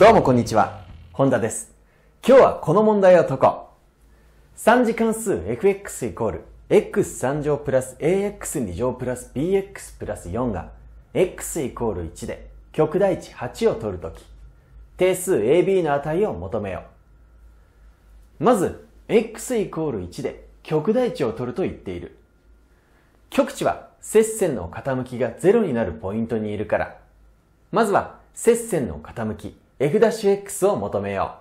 どうもこんにちは。本田です。今日はこの問題を解こう。3次関数 fx イコール x3 乗プラス ax2 乗プラス bx プラス4が x イコール1で極大値8を取るとき、定数 ab の値を求めよう。まず、x イコール1で極大値を取ると言っている。極値は接線の傾きが0になるポイントにいるから、まずは接線の傾き f-x を求めよ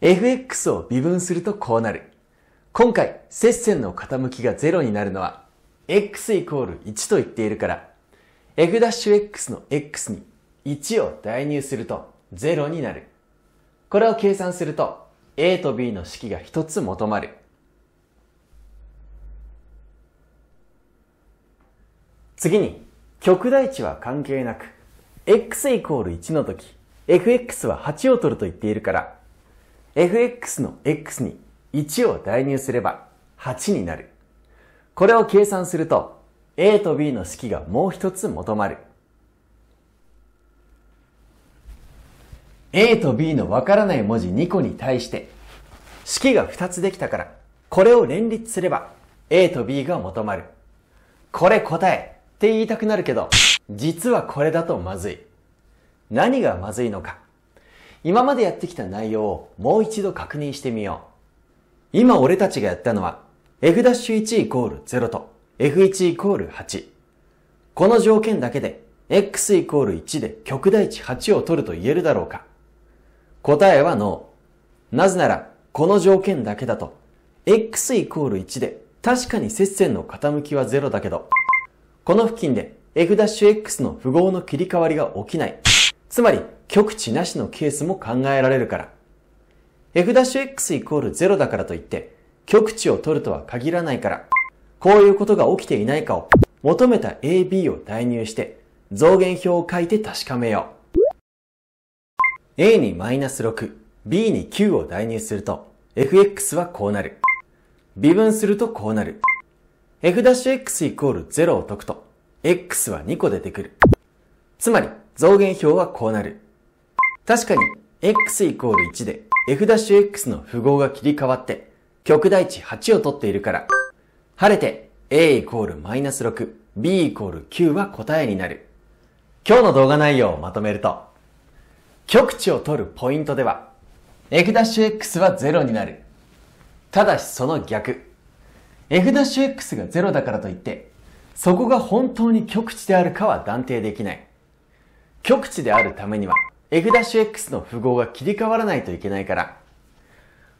う。fx を微分するとこうなる。今回、接線の傾きが0になるのは、x イコール1と言っているから、f'x の x に1を代入すると0になる。これを計算すると、a と b の式が1つ求まる。次に、極大値は関係なく、x イコール1の時、fx は8を取ると言っているから、fx の x に1を代入すれば8になる。これを計算すると、a と b の式がもう一つ求まる。a と b のわからない文字2個に対して、式が2つできたから、これを連立すれば a と b が求まる。これ答えって言いたくなるけど、実はこれだとまずい。何がまずいのか。今までやってきた内容をもう一度確認してみよう。今俺たちがやったのは、f'1 イコール0と f1 イコール8。この条件だけで、x イコール1で極大値8を取ると言えるだろうか。答えは NO。なぜなら、この条件だけだと、x イコール1で確かに接線の傾きは0だけど、この付近で F-X の符号の切り替わりが起きない。つまり、極値なしのケースも考えられるから。F-X イコール0だからといって、極値を取るとは限らないから、こういうことが起きていないかを求めた AB を代入して、増減表を書いて確かめよう。A にマイナス6、B に9を代入すると、fx はこうなる。微分するとこうなる。f-x イコール0を解くと、x は2個出てくる。つまり、増減表はこうなる。確かに、x イコール1で、f-x の符号が切り替わって、極大値8を取っているから、晴れて、a イコールマイナス6、b イコール9は答えになる。今日の動画内容をまとめると、極値を取るポイントでは、f-x は0になる。ただしその逆、f'(x) が0だからといって、そこが本当に極値であるかは断定できない。極値であるためには、f'(x) の符号が切り替わらないといけないから、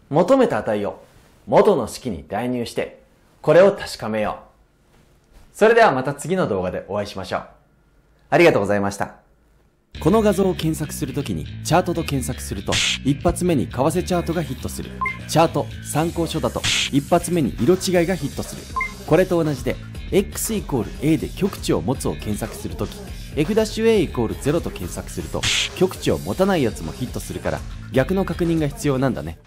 求めた値を元の式に代入して、これを確かめよう。それではまた次の動画でお会いしましょう。ありがとうございました。この画像を検索するときにチャートと検索すると一発目に為替チャートがヒットするチャート参考書だと一発目に色違いがヒットするこれと同じで x イコール a で極値を持つを検索するとき f'a イコール0と検索すると極値を持たないやつもヒットするから逆の確認が必要なんだね